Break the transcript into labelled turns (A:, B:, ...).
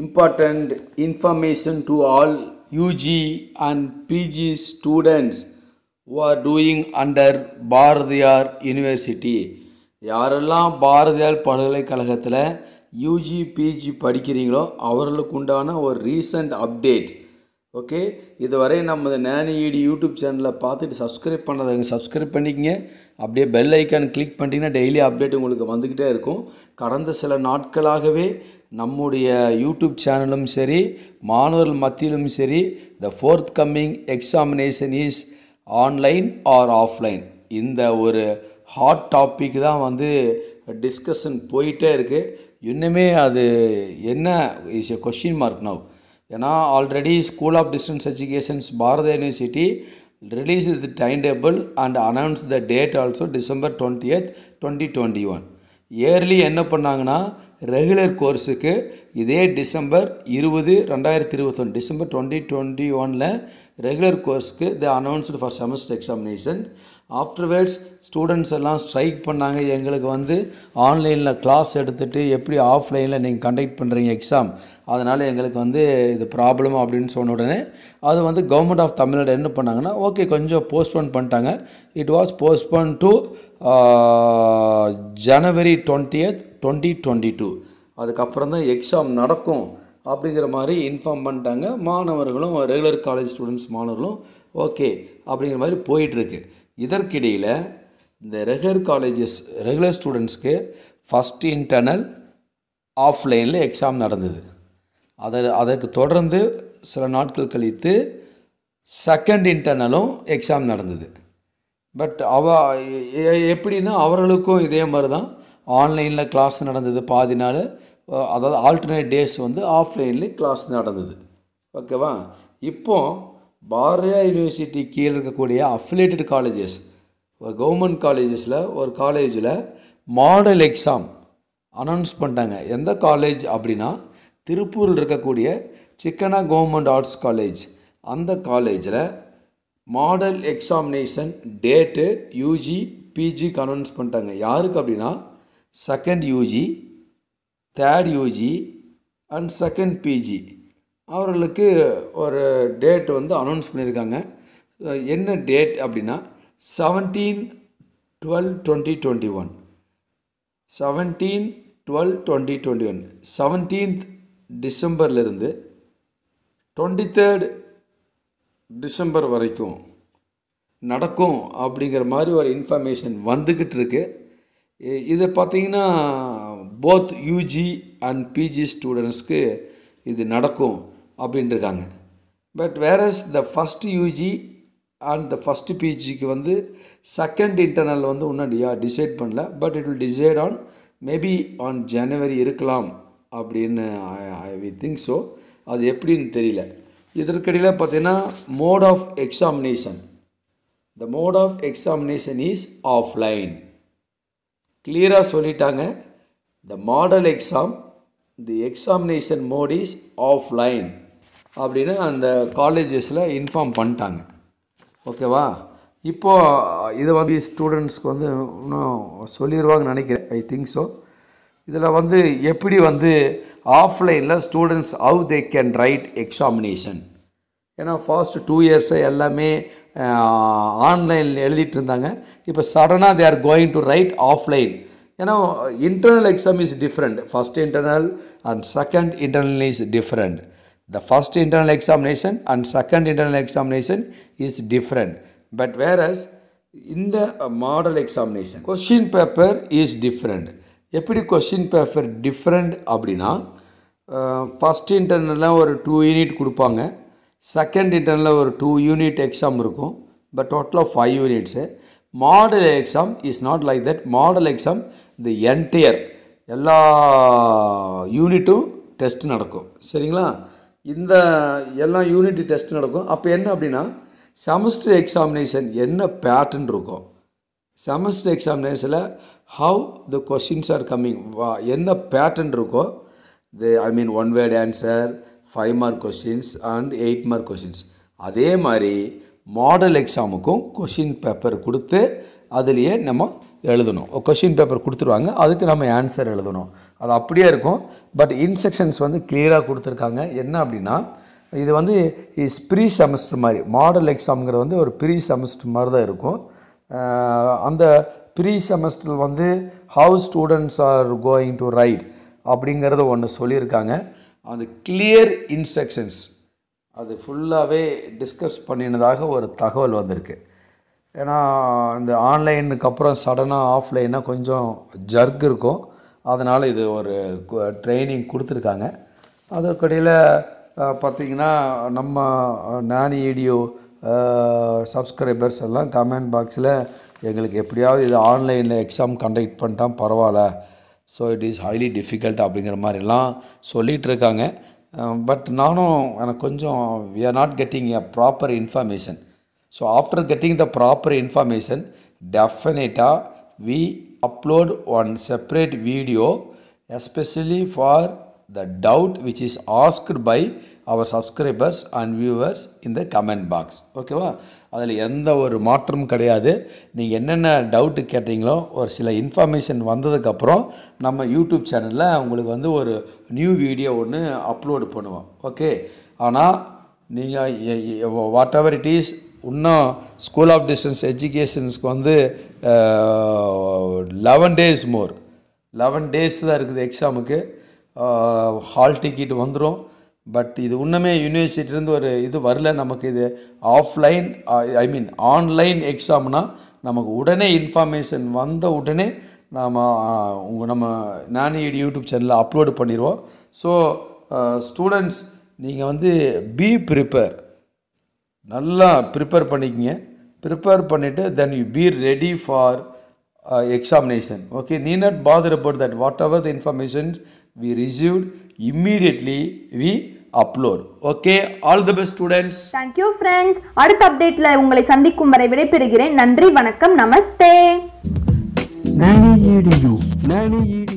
A: important information to all UG and PG students who doing under Bharathiar university யாரெல்லாம் பாரதியார் பல்கலைக்கழகத்தில் UG PG படிக்கிறீங்களோ அவர்களுக்கு உண்டான ஒரு ரீசண்ட் அப்டேட் ஓகே இதுவரை நம்ம நேனி ஈடி யூடியூப் சேனலில் பார்த்துட்டு சப்ஸ்கிரைப் பண்ணாதவங்க சப்ஸ்கிரைப் பண்ணிக்கங்க அப்படியே பெல் ஐக்கான் கிளிக் பண்ணிட்டீங்கன்னா டெய்லி அப்டேட் உங்களுக்கு வந்துக்கிட்டே இருக்கும் கடந்த சில நாட்களாகவே நம்முடைய யூடியூப் சேனலும் சரி மாணவர்கள் மத்தியிலும் சரி the forthcoming examination is online or offline இந்த ஒரு ஹாட் டாபிக் தான் வந்து டிஸ்கஷன் போயிட்டே இருக்குது இன்னுமே அது என்ன is a question mark now ஏன்னா already school of distance educations Bharath university release the time table and announce the date also December twenty eight twenty twenty one early என்ன பண்ணாங்கன்னா ரெகுலர் கோர்ஸுக்கு இதே டிசம்பர் இருபது ரெண்டாயிரத்தி இருபத்தொன்று டிசம்பர் டுவெண்ட்டி டுவெண்ட்டி ஒனில் regular கோர்ஸுக்கு the announced for semester examination afterwards students எல்லாம் ஸ்ட்ரைக் பண்ணாங்க எங்களுக்கு வந்து ஆன்லைனில் கிளாஸ் எடுத்துகிட்டு எப்படி ஆஃப்லைனில் நீங்கள் கண்டக்ட் பண்ணுறீங்க எக்ஸாம் அதனால் எங்களுக்கு வந்து இது ப்ராப்ளம் அப்படின்னு சொன்ன உடனே அது வந்து கவர்மெண்ட் ஆஃப் தமிழ்நாடு என்ன பண்ணாங்கன்னா ஓகே கொஞ்சம் போஸ்ட்போன் பண்ணிட்டாங்க it was postpone to January twentieth twenty twenty two அதுக்கப்புறம் தான் எக்ஸாம் நடக்கும் அப்படிங்கிற மாதிரி இன்ஃபார்ம் பண்ணிட்டாங்க மாணவர்களும் ரெகுலர் காலேஜ் ஸ்டூடெண்ட்ஸ் மாணவர்களும் ஓகே அப்படிங்கிற மாதிரி போயிட்டுருக்கு இதற்கிடையில் இந்த ரெகுலர் காலேஜஸ் ரெகுலர் ஸ்டூடெண்ட்ஸ்க்கு ஃபஸ்ட் இன்டர்னல் ஆஃப்லைனில் எக்ஸாம் நடந்தது அதை அதற்கு தொடர்ந்து சில நாட்கள் கழித்து செகண்ட் இன்டர்னலும் எக்ஸாம் நடந்தது பட் அவ எப்படின்னா அவர்களுக்கும் இதே மாதிரி தான் ஆன்லைனில் கிளாஸ் நடந்தது பாதி நாள் அதாவது ஆல்டர்னேட் டேஸ் வந்து ஆஃப்லைனில் கிளாஸ் நடந்தது ஓகேவா இப்போது பாரதியா யூனிவர்சிட்டி கீழே இருக்கக்கூடிய அஃபிலேட்டட் காலேஜஸ் கவர்மெண்ட் காலேஜஸில் ஒரு காலேஜில் மாடல் எக்ஸாம் அனௌன்ஸ் பண்ணிட்டாங்க எந்த காலேஜ் அப்படின்னா திருப்பூரில் இருக்கக்கூடிய சிக்கனா கவர்மெண்ட் ஆர்ட்ஸ் காலேஜ் அந்த காலேஜில் மாடல் எக்ஸாமினேஷன் டேட்டு யூஜி பிஜிக்கு அனௌன்ஸ் பண்ணிட்டாங்க யாருக்கு அப்படின்னா second UG third UG and second PG அவர்களுக்கு ஒரு டேட் வந்து அனௌன்ஸ் பண்ணியிருக்காங்க என்ன டேட் அப்படின்னா seventeen twelve twenty twenty one seventeen twelve twenty twenty one seventeenth டிசம்பர்லேருந்து டுவெண்ட்டி தேர்ட் டிசம்பர் வரைக்கும் நடக்கும் அப்படிங்கிற மாதிரி ஒரு இன்ஃபர்மேஷன் வந்துக்கிட்டு இருக்கு இதை பார்த்தீங்கன்னா போத் யூஜி அண்ட் பிஜி ஸ்டூடெண்ட்ஸ்க்கு இது நடக்கும் இருக்காங்க but where's the first UG and the first பிஜிக்கு வந்து செகண்ட் இன்டர்னல் வந்து இன்னும் யா டிசைட் பண்ணல but it will decide on maybe on January இருக்கலாம் அப்படின்னு ஐ வி திங்க் ஸோ அது எப்படின்னு தெரியல இதற்கிடையில் பார்த்தீங்கன்னா mode of examination the mode of examination is offline கிளியராக சொல்லிட்டாங்க the model exam the examination mode is offline அப்படின்னு அந்த காலேஜஸில் இன்ஃபார்ம் பண்ணிட்டாங்க ஓகேவா இப்போது இதை வந்து ஸ்டூடெண்ட்ஸ்க்கு வந்து இன்னும் சொல்லிடுவாங்கன்னு நினைக்கிறேன் ஐ திங்க் ஸோ இதில் வந்து எப்படி வந்து ஆஃப்லைனில் students how they can write examination ஏன்னா ஃபாஸ்ட் டூ இயர்ஸை எல்லாமே ஆன்லைனில் எழுதிட்டு இருந்தாங்க இப்போ சடனாக they are going to write offline ஏன்னா internal exam is different first internal and second internal is different The first internal examination and second internal examination is different. But whereas in the uh, model examination, question paper is different. எப்படி question paper different அப்படின்னா first uh, இன்டர்னலில் ஒரு two unit கொடுப்பாங்க second இன்டர்னலில் ஒரு two unit exam இருக்கும் but டோட்டலாக five units model exam is not like that model exam the entire எல்லா யூனிட்டும் டெஸ்ட் நடக்கும் சரிங்களா இந்த எல்லாம் யூனிட்டி டெஸ்ட் நடக்கும் அப்போ என்ன அப்படின்னா செமஸ்டர் எக்ஸாமினேஷன் என்ன பேட்டர்ன் இருக்கும் செமஸ்டர் எக்ஸாமினேஷனில் how the questions are coming வா என்ன பேட்டர்ன் இருக்கோ the I mean one word answer five mark questions and eight mark questions அதே மாதிரி மாடல் எக்ஸாமுக்கும் கொஷின் பேப்பர் கொடுத்து அதுலேயே நம்ம எழுதணும் கொஷின் பேப்பர் கொடுத்துருவாங்க அதுக்கு நம்ம ஆன்சர் எழுதணும் அது அப்படியே இருக்கும் பட் இன்ஸ்ட்ரக்ஷன்ஸ் வந்து கிளியராக கொடுத்துருக்காங்க என்ன அப்படின்னா இது வந்து இஸ் ப்ரீ செமஸ்டர் மாதிரி மாடல் எக்ஸாம்ங்கிறது வந்து ஒரு ப்ரீ செமஸ்டர் மாதிரி தான் இருக்கும் அந்த ப்ரீ செமஸ்டர் வந்து how students are going to write அப்படிங்கிறத ஒன்று சொல்லியிருக்காங்க அந்த கிளியர் இன்ஸ்ட்ரக்ஷன்ஸ் அது ஃபுல்லாகவே டிஸ்கஸ் பண்ணினதாக ஒரு தகவல் வந்திருக்கு ஏன்னா இந்த ஆன்லைனுக்கு அப்புறம் சடனாக ஆஃப்லைனாக கொஞ்சம் ஜர்க் இருக்கும் அதனால் இது ஒரு ட்ரைனிங் கொடுத்துருக்காங்க அதற்கடையில் பார்த்திங்கன்னா நம்ம நானி வீடியோ சப்ஸ்கிரைபர்ஸ் எல்லாம் கமெண்ட் பாக்ஸில் எங்களுக்கு எப்படியாவது இது ஆன்லைனில் எக்ஸாம் கண்டக்ட் பண்ணிட்டால் பரவாயில்ல so it is highly difficult அப்படிங்கிற மாதிரிலாம் சொல்லிகிட்ருக்காங்க இருக்காங்க பட் நானும் எனக்கு கொஞ்சம் we are not getting a proper information so after getting the proper information டெஃபினேட்டாக we upload one separate video especially for the doubt which is asked by அவர் subscribers and viewers இந்த கமெண்ட் பாக்ஸ் ஓகேவா அதில் எந்த ஒரு மாற்றமும் கிடையாது நீங்கள் என்னென்ன டவுட்டு கேட்டிங்களோ ஒரு சில இன்ஃபர்மேஷன் வந்ததுக்கப்புறம் நம்ம யூடியூப் சேனலில் உங்களுக்கு வந்து ஒரு நியூ வீடியோ ஒன்று அப்லோடு பண்ணுவோம் ஓகே ஆனால் நீங்கள் வாட் எவர் இட் இஸ் இன்னும் ஸ்கூல் ஆஃப் டிஸ்டன்ஸ் எஜுகேஷன்ஸ்க்கு வந்து eleven days more eleven days தான் இருக்குது எக்ஸாமுக்கு ஹால் டிக்கெட் வந்துடும் பட் இது இன்னுமே யூனிவர்சிட்டிலேருந்து ஒரு இது வரல நமக்கு இது ஆஃப்லைன் ஐ மீன் ஆன்லைன் எக்ஸாம்னால் நமக்கு உடனே இன்ஃபர்மேஷன் வந்த உடனே நாம் உங்கள் நம்ம நானே யூடியூப் சேனலில் அப்லோடு பண்ணிடுவோம் ஸோ ஸ்டூடெண்ட்ஸ் நீங்கள் வந்து பி ப்ரிப்பேர் நல்லா ப்ரிப்பேர் பண்ணிக்கங்க ப்ரிப்பேர் பண்ணிவிட்டு then you be ready for examination okay நீ not bother about that whatever the informations we received immediately we upload okay all the best students thank you friends அடுத்த அப்டேட்ல உங்களை சந்திக்கும் வரை விடைபெறுகிறேன் நன்றி வணக்கம் நமஸ்தே நானி ஏடியு நானி